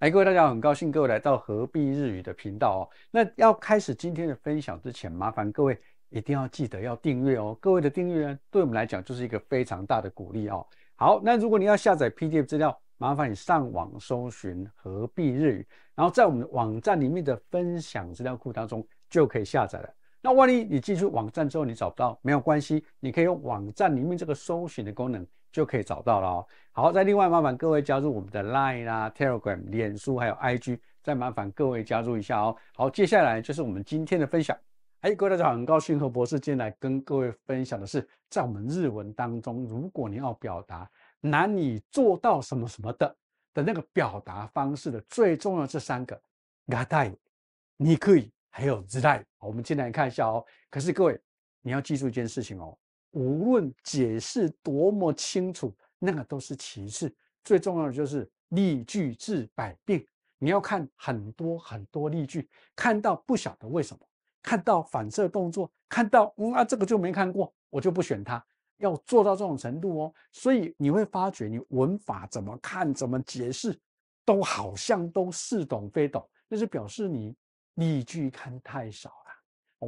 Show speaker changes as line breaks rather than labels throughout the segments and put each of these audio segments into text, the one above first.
哎，各位大家好，很高兴各位来到何必日语的频道哦。那要开始今天的分享之前，麻烦各位一定要记得要订阅哦。各位的订阅呢，对我们来讲就是一个非常大的鼓励哦。好，那如果你要下载 PDF 资料，麻烦你上网搜寻何必日语，然后在我们网站里面的分享资料库当中就可以下载了。那万一你进去网站之后你找不到，没有关系，你可以用网站里面这个搜寻的功能。就可以找到了哦。好，再另外麻烦各位加入我们的 Line 啦、Telegram、脸书还有 IG，再麻烦各位加入一下哦。好，接下来就是我们今天的分享。哎，各位大家好，很高兴和博士进来跟各位分享的是，在我们日文当中，如果你要表达难以做到什么什么的的那个表达方式的最重要这三个，gatai，你可以还有 z e t 我们进来看一下哦。可是各位，你要记住一件事情哦。无论解释多么清楚，那个都是其次。最重要的就是例句治百病，你要看很多很多例句，看到不晓得为什么，看到反射动作，看到嗯啊这个就没看过，我就不选它。要做到这种程度哦，所以你会发觉你文法怎么看怎么解释，都好像都似懂非懂，那就表示你例句看太少。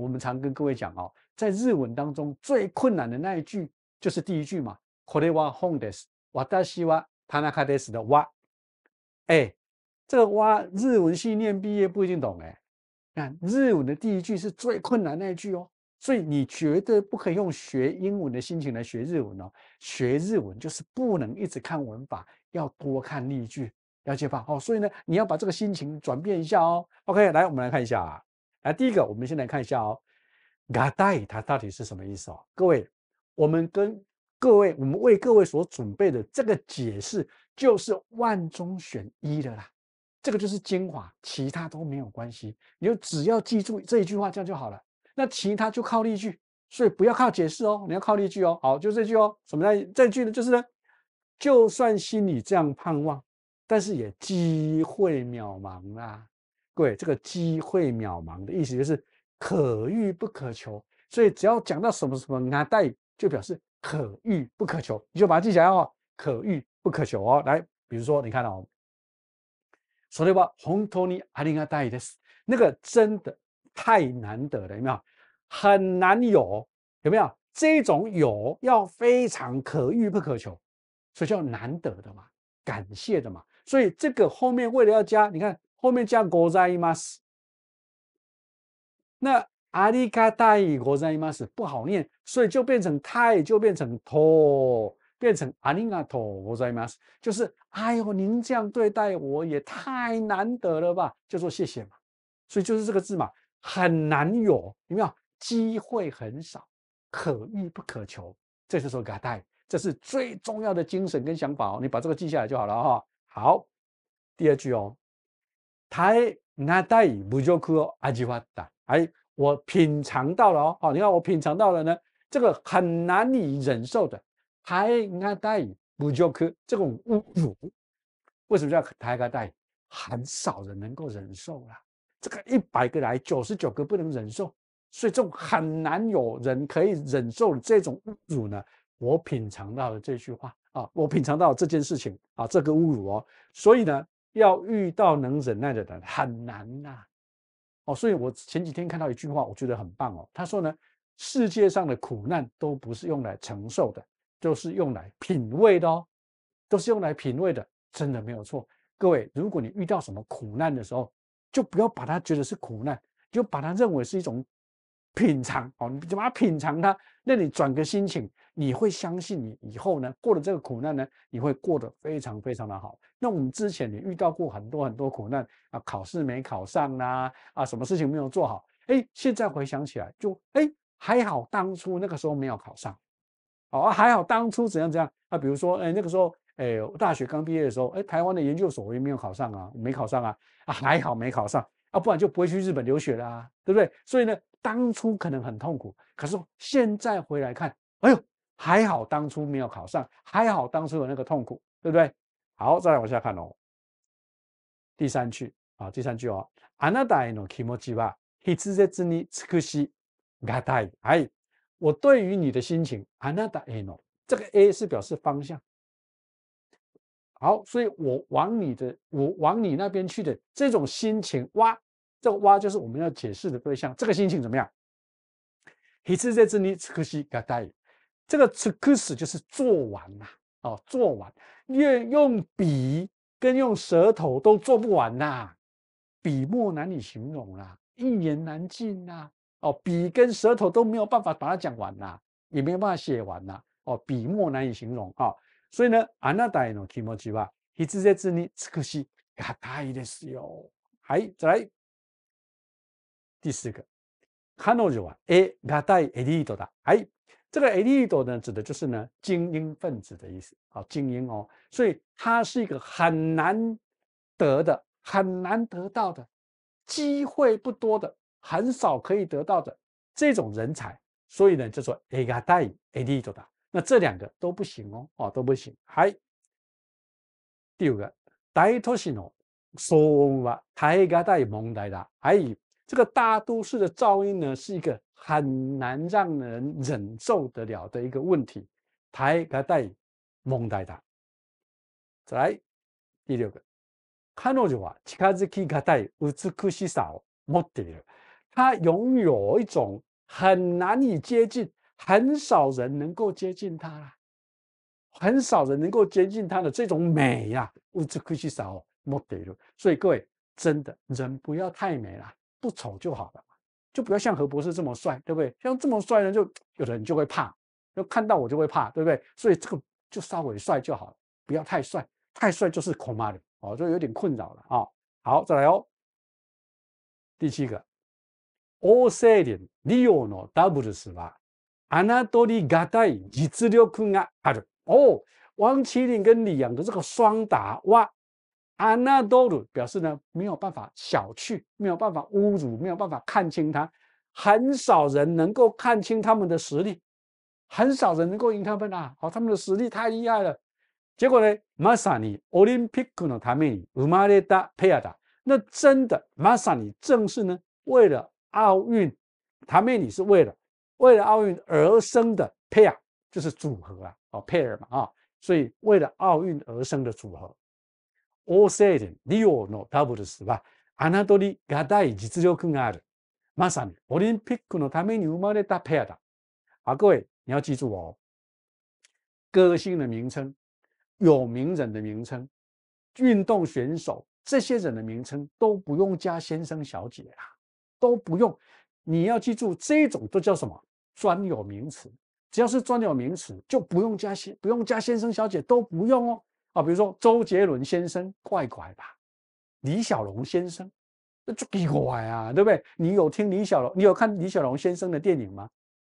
我们常跟各位讲哦，在日文当中最困难的那一句就是第一句嘛，これは本です。私は田中です的わ。哎，这个“わ”日文系念毕业不一定懂哎。看日文的第一句是最困难那一句哦，所以你绝对不可以用学英文的心情来学日文哦。学日文就是不能一直看文法，要多看例句，了解吧？哦，所以呢，你要把这个心情转变一下哦。OK，来，我们来看一下。啊。那第一个，我们先来看一下哦，a 呆它到底是什么意思哦？各位，我们跟各位，我们为各位所准备的这个解释，就是万中选一的啦，这个就是精华，其他都没有关系，你就只要记住这一句话，这样就好了。那其他就靠例句，所以不要靠解释哦，你要靠例句哦。好，就这句哦，什么呢？这句呢，就是呢，就算心里这样盼望，但是也机会渺茫啦。各位，这个机会渺茫的意思就是可遇不可求，所以只要讲到什么什么阿黛，就表示可遇不可求，你就把它记起来哦。可遇不可求哦，来，比如说你看到，以吧，红托尼阿林阿黛斯，那个真的太难得了，有没有？很难有，有没有？这种有要非常可遇不可求，所以叫难得的嘛，感谢的嘛。所以这个后面为了要加，你看。后面加ございます。那阿里カ大意ございます不好念，所以就变成太，就变成 o 变成阿里カ托ございます。就是哎呦，您这样对待我也太难得了吧，就说谢谢嘛。所以就是这个字嘛，很难有，有没有机会很少，可遇不可求。这就是嘎带”，这是最重要的精神跟想法哦。你把这个记下来就好了哈。好，第二句哦。太虐待不就哭客阿吉哇达哎，我品尝到了哦，好，你看我品尝到了呢，这个很难以忍受的，太虐待不就哭这种侮辱，为什么叫太虐待？很少人能够忍受了，这个一百个来九十九个不能忍受，所以这种很难有人可以忍受这种侮辱呢。我品尝到了这句话啊，我品尝到这件事情啊，这个侮辱哦，所以呢。要遇到能忍耐的人很难呐，哦，所以我前几天看到一句话，我觉得很棒哦。他说呢，世界上的苦难都不是用来承受的，都是用来品味的哦，都是用来品味的，真的没有错。各位，如果你遇到什么苦难的时候，就不要把它觉得是苦难，就把它认为是一种品尝哦，你就把它品尝它，那你转个心情。你会相信你以后呢？过了这个苦难呢，你会过得非常非常的好。那我们之前你遇到过很多很多苦难啊，考试没考上啦，啊，什么事情没有做好，哎，现在回想起来就哎还好，当初那个时候没有考上，哦，还好当初怎样怎样啊？比如说哎那个时候哎大学刚毕业的时候，哎台湾的研究所我也没有考上啊，没考上啊，啊还好没考上啊，不然就不会去日本留学啦，对不对？所以呢，当初可能很痛苦，可是现在回来看，哎呦。还好当初没有考上，还好当初有那个痛苦，对不对？好，再来往下看哦。第三句啊，第三句哦，あなたへの気持ちを必竭に尽くしがたい。哎，我对于你的心情，あなたへの这个 A 是表示方向。好，所以我往你的，我往你那边去的这种心情，哇，这个哇就是我们要解释的对象。这个心情怎么样？必竭に尽くしがたい。这个つくし就是做完啦，哦，做完，用用笔跟用舌头都做不完呐，笔墨难以形容啊，一言难尽呐，哦，笔跟舌头都没有办法把它讲完呐，也没办法写完呐，哦，笔墨难以形容啊，所以呢，あなたの気持ちはひつじじにつくしがたいですよ。还再来第四个，彼女はえがたいエディトだ。嗨。这个 adido 呢，指的就是呢精英分子的意思啊，精英哦，所以它是一个很难得的、很难得到的机会不多的、很少可以得到的这种人才，所以呢叫做大代 adido 的。那这两个都不行哦，哦都不行。还第五个大都市の騒音は大が大問題だ。还有这个大都市的噪音呢，是一个。很难让人忍受得了的一个问题。台个带蒙带的，来，第六，个，她，拥有一种很难以接近，很少人能够接近她了，很少人能够接近她的这种美呀，美。所以各位，真的人不要太美了，不丑就好了。就不要像何博士这么帅，对不对？像这么帅呢，就有的人就会怕，就看到我就会怕，对不对？所以这个就稍微帅就好了，不要太帅，太帅就是恐妈的哦，就有点困扰了啊。好，再来哦。第七个，オセイドンリオのダブルスはアナトリーがたい実力がある。哦，王启林跟李阳的这个双打哇。阿纳多鲁表示呢，没有办法小觑，没有办法侮辱，没有办法看清他。很少人能够看清他们的实力，很少人能够赢他们啊！哦，他们的实力太厉害了。结果呢，マサニーオリンピックのために生まれたペアだ。那真的，マサニ正是呢，为了奥运，他为你是为了为了奥运而生的ペア，就是组合啊，哦ペア嘛，啊，所以为了奥运而生的组合。王正仁、李奥的双子是安那托利亚大实力，がある。まさにオリンピックのために生まれたペアだ。啊，各位，你要记住哦，歌星的名称、有名人的名称、运动选手这些人的名称都不用加先生、小姐啊，都不用。你要记住，这种都叫什么专有名词？只要是专有名词，就不用加先，不用加先生、小姐，都不用哦。啊，比如说周杰伦先生，怪怪吧？李小龙先生，那就奇怪啊，对不对？你有听李小龙？你有看李小龙先生的电影吗？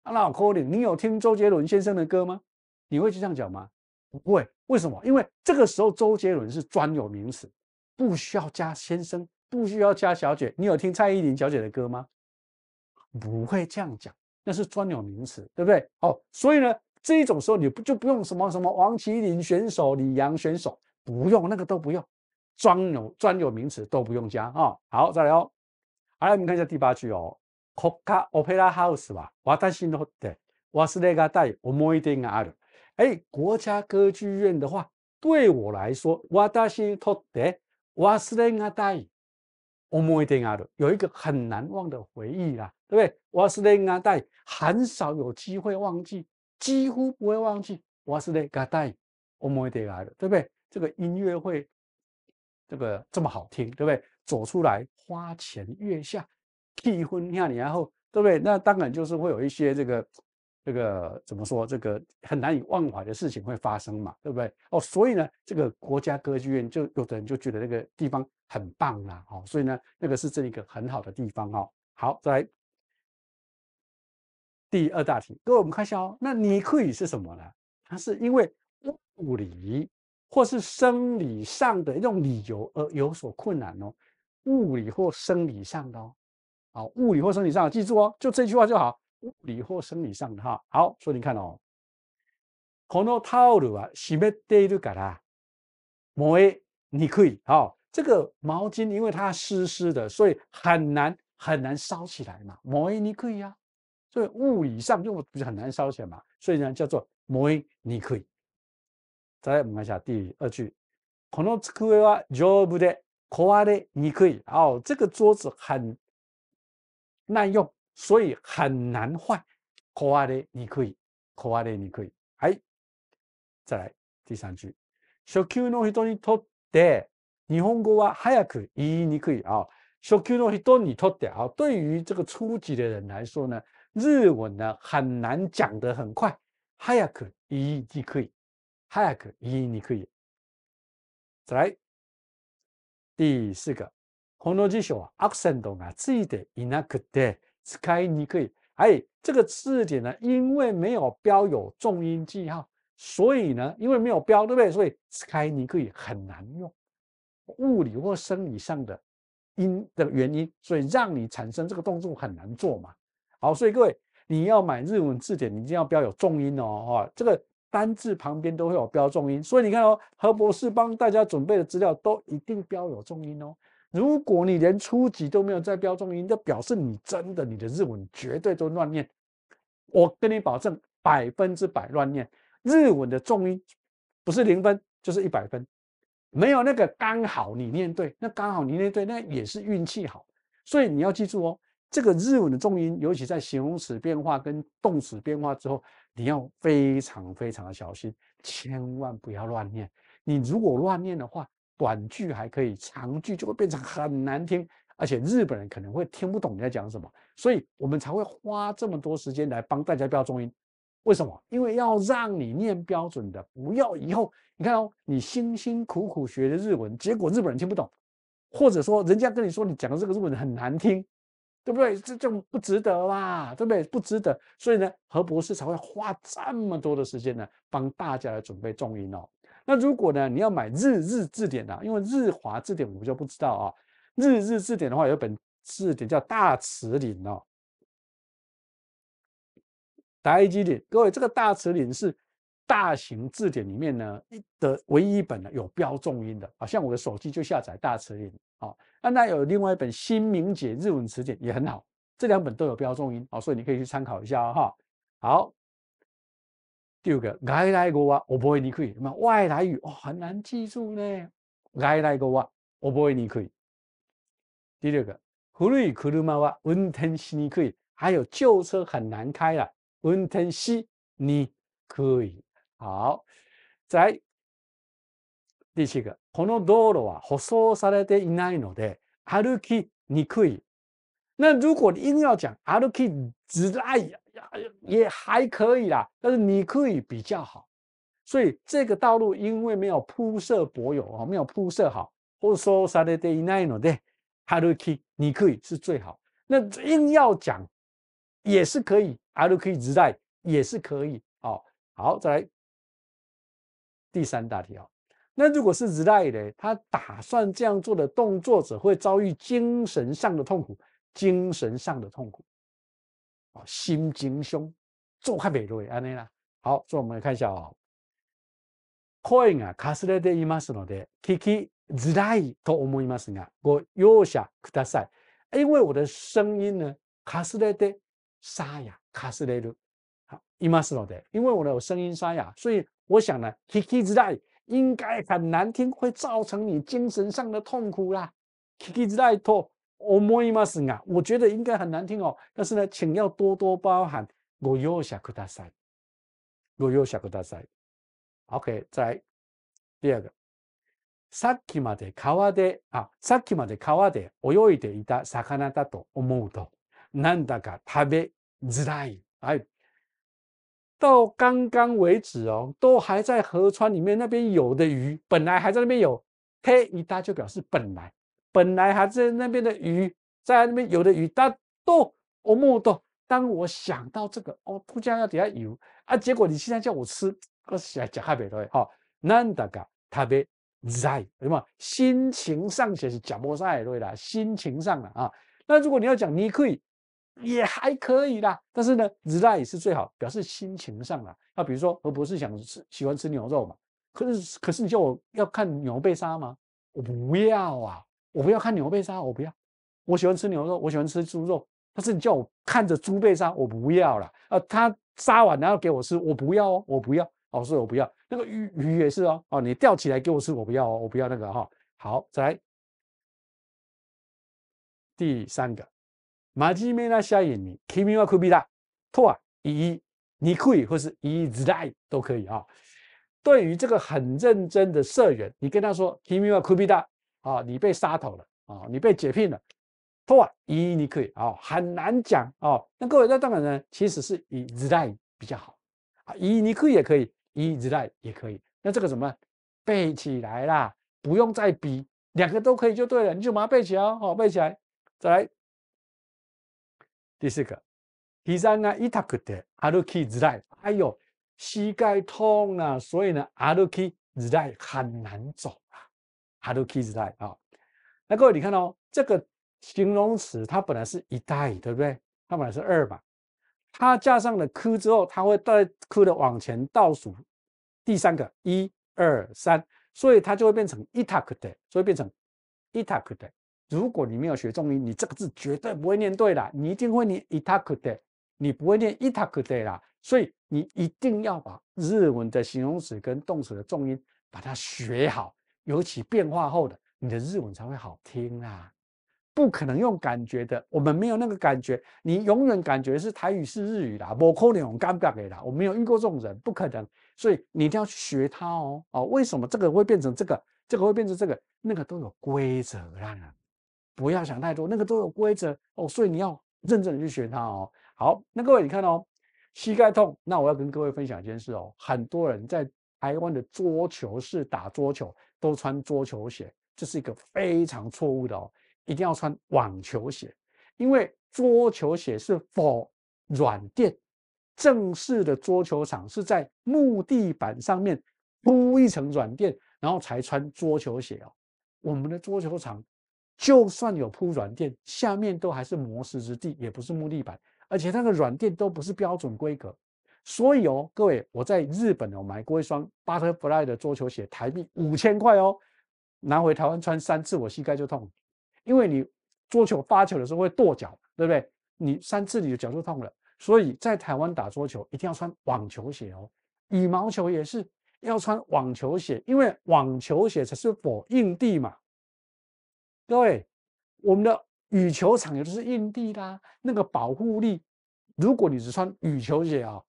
啊，老 l 林，你有听周杰伦先生的歌吗？你会这样讲吗？不会，为什么？因为这个时候周杰伦是专有名词，不需要加先生，不需要加小姐。你有听蔡依林小姐的歌吗？不会这样讲，那是专有名词，对不对？哦，所以呢？这种时候你不就不用什么什么王麒林选手、李阳选手，不用那个都不用，专有专有名词都不用加啊。好，再来哦。好来我们看一下第八句哦。国家歌剧院的话，对我来说，我担心脱得，我斯雷阿带 o m o i d 的，哎，国家歌剧院的话，对我来说，我担心脱得，我斯雷阿带 o m o i d 的，有一个很难忘的回忆啦，对不对？我斯雷阿带，很少有机会忘记。几乎不会忘记，瓦斯内嘎带欧摩德来的，对不对？这个音乐会，这个这么好听，对不对？走出来花前月下替婚下礼，然后对不对？那当然就是会有一些这个这个怎么说，这个很难以忘怀的事情会发生嘛，对不对？哦，所以呢，这个国家歌剧院就有的人就觉得那个地方很棒啦，哦，所以呢，那个是这一个很好的地方哦。好，再来。第二大题，各位我们看一下哦。那你可以是什么呢？它是因为物理或是生理上的一种理由而有所困难哦。物理或生理上的哦，好，物理或生理上，记住哦，就这句话就好。物理或生理上的哈，好，所以你看哦，このタオルは湿っているから、燃えにくい。好，这个毛巾因为它湿湿的，所以很难很难烧起来嘛。燃えにくい啊。所以物理上就不是很难烧钱嘛，所以呢叫做 “mu niku”。再来看一下第二句，“konosku wa job de kuwa de”，你可以哦，这个桌子很耐用，所以很难坏。“kuwa de niku”，“kuwa de niku”，哎，再来第三句，“shokyu no hito ni totte nihongo wa hayaku ii niku”，啊，“shokyu no hito ni totte”，啊，对于这个初级的人来说呢。日文呢很难讲得很快，早くいい你可以，早くいい你可以。再来第四个，この字書アクセントがついていなくて使いにくい。哎，这个字典呢，因为没有标有重音记号，所以呢，因为没有标，对不对？所以开你可以很难用，物理或生理上的因的原因，所以让你产生这个动作很难做嘛。好，所以各位，你要买日文字典，你一定要标有重音哦，啊，这个单字旁边都会有标重音。所以你看哦，何博士帮大家准备的资料都一定标有重音哦。如果你连初级都没有在标重音，就表示你真的你的日文绝对都乱念。我跟你保证，百分之百乱念。日文的重音不是零分就是一百分，没有那个刚好你念对，那刚好你念对，那也是运气好。所以你要记住哦。这个日文的重音，尤其在形容词变化跟动词变化之后，你要非常非常的小心，千万不要乱念。你如果乱念的话，短句还可以，长句就会变成很难听，而且日本人可能会听不懂你在讲什么。所以我们才会花这么多时间来帮大家标重音。为什么？因为要让你念标准的，不要以后你看哦，你辛辛苦苦学的日文，结果日本人听不懂，或者说人家跟你说你讲的这个日文很难听。对不对？这就不值得啦，对不对？不值得，所以呢，何博士才会花这么多的时间呢，帮大家来准备重音哦。那如果呢，你要买日日字典呢？因为日华字典我们就不知道啊。日日字典的话，有一本字典叫大辞林哦。答一机顶，各位，这个大辞林是大型字典里面呢的唯一一本呢，有标重音的，好像我的手机就下载大辞林，好，那那有另外一本《新明解日文词典》也很好，这两本都有标重音，好，所以你可以去参考一下哦，哈。好，第五个，外来語は覚えにく什么外来语哦很难记住呢，外来語は覚えにくい。第六个，古い車は運転しにくい，还有旧车很难开了，運転しにくい。好，在第七个。この道路は舗装されていないので歩きにくい。那如果伊瓜查，歩きづらい也还可以啦，但是你可以比较好。所以这个道路因为没有铺设柏油啊，没有铺设好，舗装されていないので歩きにくい是最好。那硬要讲也是可以，歩きづらい也是可以。好，好，再来第三大题啊。那如果是 “zai” 的，他打算这样做的动作者会遭遇精神上的痛苦，精神上的痛苦啊，心惊胸，做开没落安尼啦。好，所以我们看一下哦。可能啊，卡斯雷德伊马斯诺德，听听 “zai” と思いますが、ご用しゃください。因为我的声音呢，卡斯雷德沙哑，卡斯雷鲁。好，伊马斯诺德，因为我的声音沙哑，所以我想呢，听听 “zai”。应该很难听，会造成你精神上的痛苦啦。Kiki zaito o m o y i m a s 啊，我觉得应该很难听哦。但是呢，请要多多包涵。我 o yo 大赛，a k u d a s a i o a k 再 d s a i k 第二个，さっきまで川であ、さっきまで川で泳いでいた魚だと思うと、なんだか食べづらい。到刚刚为止哦，都还在河川里面。那边有的鱼，本来还在那边有。嘿，一搭就表示本来，本来还在那边的鱼，在那边有的鱼，它都我木都。当我想到这个哦，突然要底下游啊，结果你现在叫我吃，我是来吃喝白多。好，难得噶特别在，什么心情上写是吃喝白多啦，心情上的啊。那如果你要讲，你可以。也还可以啦，但是呢 r e l 是最好，表示心情上的。那比如说，何博士想吃，喜欢吃牛肉嘛？可是，可是你叫我要看牛被杀吗？我不要啊！我不要看牛被杀，我不要。我喜欢吃牛肉，我喜欢吃猪肉，但是你叫我看着猪被杀，我不要了。啊，他杀完然后给我吃，我不要哦，我不要哦，所以我不要。那个鱼鱼也是哦，哦，你钓起来给我吃，我不要哦，我不要那个哈。好，再来第三个。马基米拉夏尔尼，キミはクビだ。托啊，イイ你可以，或是イズライ都可以啊。对于这个很认真的社员，你跟他说キミはクビだ，啊，你被杀头了，啊，你被解聘了。托啊，イイ你可以啊，很难讲啊。那各位，那当然，其实是以ズライ比较好啊，イイ你可以也可以，イズライ也可以。那这个怎么背起来啦？不用再比，两个都可以就对了，你就把它背起来，好，背起来，再来。第四个，膝上が痛くて歩きづらい。哎呦，膝盖痛啊，所以呢，歩きづらい，很难走啊，歩きづらい啊。那各位，你看哦，这个形容词，它本来是一代，对不对？它本来是二嘛，它加上了く之后，它会带く的往前倒数，第三个，一二三，所以它就会变成一タクテ，所以变成一タクテ。如果你没有学中音，你这个字绝对不会念对了，你一定会念 ita k u e 你不会念 ita k u e 所以你一定要把日文的形容词跟动词的重音把它学好，尤其变化后的，你的日文才会好听啊！不可能用感觉的，我们没有那个感觉，你永远感觉是台语是日语啦，我可能我尴尬给啦，我没有遇过这种人，不可能。所以你一定要去学它哦。哦，为什么这个会变成这个，这个会变成这个，那个都有规则啦。不要想太多，那个都有规则哦，所以你要认真的去学它哦。好，那各位你看哦，膝盖痛，那我要跟各位分享一件事哦，很多人在台湾的桌球室打桌球都穿桌球鞋，这是一个非常错误的哦，一定要穿网球鞋，因为桌球鞋是 for 软垫，正式的桌球场是在木地板上面铺一层软垫，然后才穿桌球鞋哦。我们的桌球场。就算有铺软垫，下面都还是磨石之地，也不是木地板，而且那个软垫都不是标准规格。所以哦，各位，我在日本哦买过一双 Butterfly 的桌球鞋，台币五千块哦，拿回台湾穿三次，我膝盖就痛。因为你桌球发球的时候会跺脚，对不对？你三次你的脚就痛了。所以在台湾打桌球一定要穿网球鞋哦，羽毛球也是要穿网球鞋，因为网球鞋才是否硬地嘛。各位，我们的羽球场也就是硬地啦，那个保护力，如果你只穿羽球鞋啊，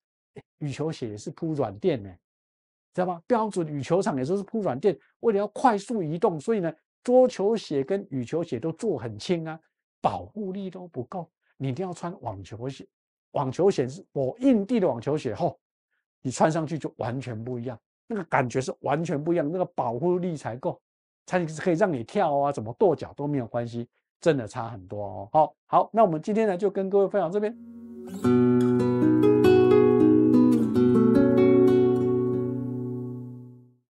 羽球鞋也是铺软垫的，知道吗？标准羽球场也都是铺软垫，为了要快速移动，所以呢，桌球鞋跟羽球鞋都做很轻啊，保护力都不够，你一定要穿网球鞋。网球鞋是我硬地的网球鞋，吼，你穿上去就完全不一样，那个感觉是完全不一样，那个保护力才够。它可以让你跳啊，怎么跺脚都没有关系，真的差很多哦。好好，那我们今天呢就跟各位分享这边。